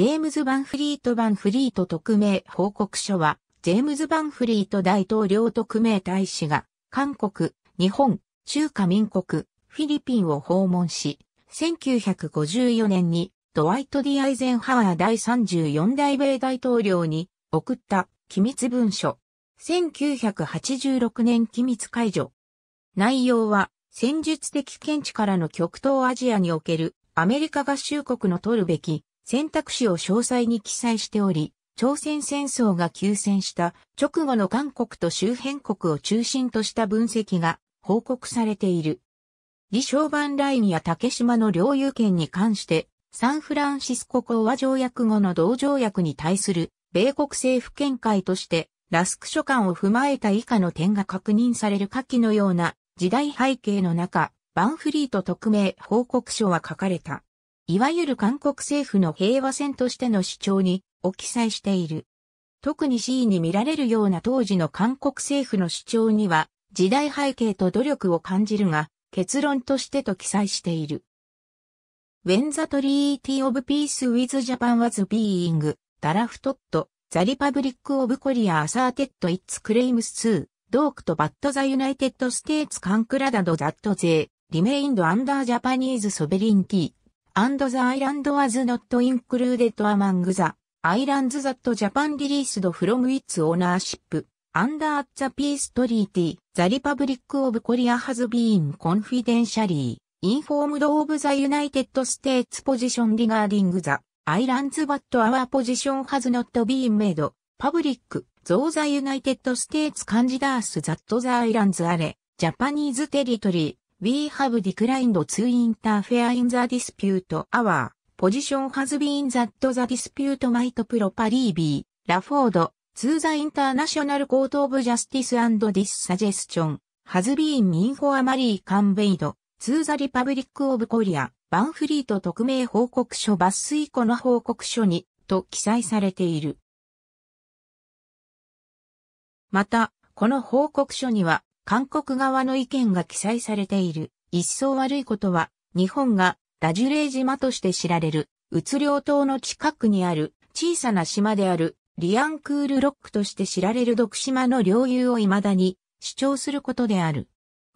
ジェームズ・バンフリート・バンフリート特命報告書は、ジェームズ・バンフリート大統領特命大使が、韓国、日本、中華民国、フィリピンを訪問し、1954年にドワイト・ディ・アイゼンハワー第34代米大統領に送った機密文書。1986年機密解除。内容は戦術的見地からの極東アジアにおけるアメリカ合衆国の取るべき選択肢を詳細に記載しており、朝鮮戦争が休戦した直後の韓国と周辺国を中心とした分析が報告されている。李承晩ラインや竹島の領有権に関してサンフランシスコ講和条約後の同条約に対する米国政府見解としてラスク書簡を踏まえた以下の点が確認される下記のような時代背景の中、バンフリート特命報告書は書かれた。いわゆる韓国政府の平和戦としての主張に、お記載している。特に C に見られるような当時の韓国政府の主張には、時代背景と努力を感じるが、結論としてと記載している。When the Treaty of Peace with Japan was being drafted, the Republic of Korea asserted its claims to Doct o b a t the United States concluded that they remained under Japanese sovereignty. and the island was not included among the islands that Japan released from its ownership. Under the peace treaty, the Republic of Korea has been confidentially informed of the United States position regarding the islands but our position has not been made public. Though the United States considers that the islands are Japanese territory, We have declined to interfere in the dispute. Our position has been that the dispute might properly be referred to the International Court of Justice and this suggestion has been informally conveyed to the Republic of Korea. バンフリート特命報告書抜粋この報告書にと記載されている。また、この報告書には、韓国側の意見が記載されている。一層悪いことは、日本がダジュレー島として知られる、うつ領島の近くにある小さな島であるリアンクールロックとして知られる独島の領有を未だに主張することである。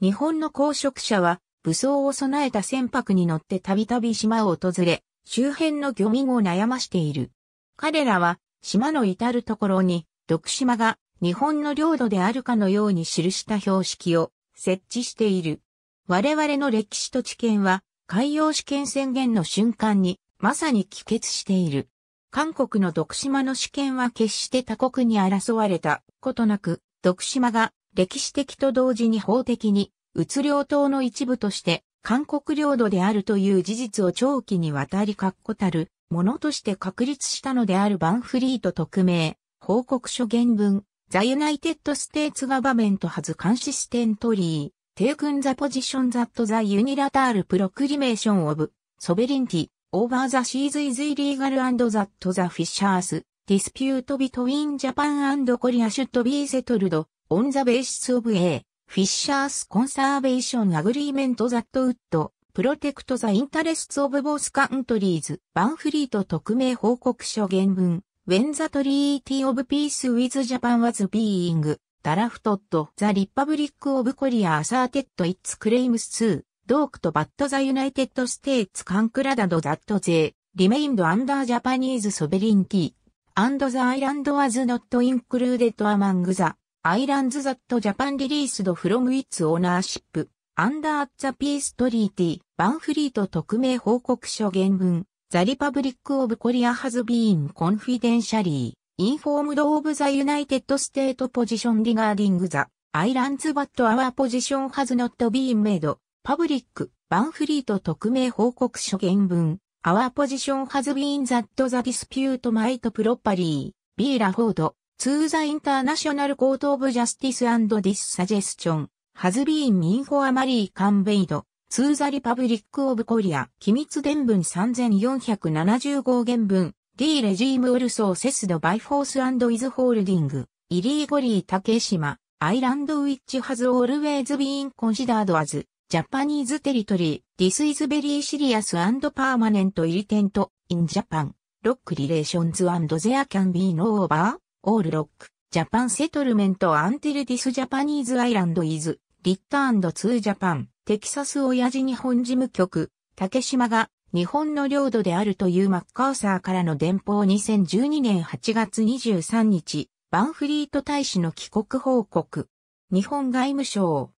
日本の公職者は武装を備えた船舶に乗ってたびたび島を訪れ、周辺の漁民を悩ましている。彼らは島の至るところに独島が日本の領土であるかのように記した標識を設置している。我々の歴史と知見は海洋試験宣言の瞬間にまさに帰結している。韓国の徳島の試験は決して他国に争われたことなく、徳島が歴史的と同時に法的に、うつ領島の一部として韓国領土であるという事実を長期にわたり確固たるものとして確立したのであるバンフリート特命報告書原文ザ・ユナイテッド・ステーツ・ガバメント・ハズ・監視ステントリー、テイクン・ザ・ポジション・ザット・ザ・ユニラタール・プロクリメーション・オブ、ソベリンティ、オーバー・ザ・シーズ・イズ・イリーガル・アンド・ザット・ザ・フィッシャース、ディスピュート・ビトウィン・ジャパン・アンド・コリア・シュット・ビー・セトルド、オン・ザ・ベーシス・オブ・エー、フィッシャース・コンサーベーション・アグリーメント・ザット・ウッド、プロテクト・ザ・インタレスツ・オブ・ボース・カントリーズ、バンフリート特命報告書原文、When the Treaty of Peace with Japan was being drafted, the Republic of Korea asserted its claims to Doct but the United States concluded that they remained under Japanese sovereignty, and the island was not included among the islands that Japan released from its ownership. Under the Peace Treaty, バンフリート特命報告書原文。ザ・リパブリック・オブ・コリア・ハズ・ビーン・コンフィデンシャリー。インフォームド・オブ・ザ・ユナイテッド・ステート・ポジション・リガーディング・ザ・アイランズ・バット・アワー・ポジション・ハズ・ノット・ビーン・メイド、パブリック、バンフリート特命報告書原文、アワー・ポジション・ハズ・ビーン・ザット・ザ・ディスピュート・マイト・プロパリー、ビーラ・フォード、ツー・ザ・インターナショナル・コート・オブ・ジャスティス・アンド・ディス・サジェスチョン、ハズ・ビーン・インフォア・マリー・カンベイド、ツーザリパブリックオブコリア、機密伝文3470号原文、D レジームウルソーセスドバイフォースアンドイズホールディング、イリーゴリー竹島、アイランドウィッチハズオールウェイズビーンコンシダードアズ、ジャパニーズテリトリー、ディスイズベリーシリアスアンドパーマネントイリテント、インジャパン、ロックリレーションズアンドゼアキャンビーノーバー、オールロック、ジャパンセトルメントアンテルディスジャパニーズアイランドイズ、リッターンドツージャパン。テキサス親父日本事務局、竹島が日本の領土であるというマッカーサーからの電報2012年8月23日、バンフリート大使の帰国報告。日本外務省。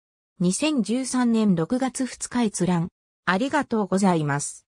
2013年6月2日閲覧。ありがとうございます。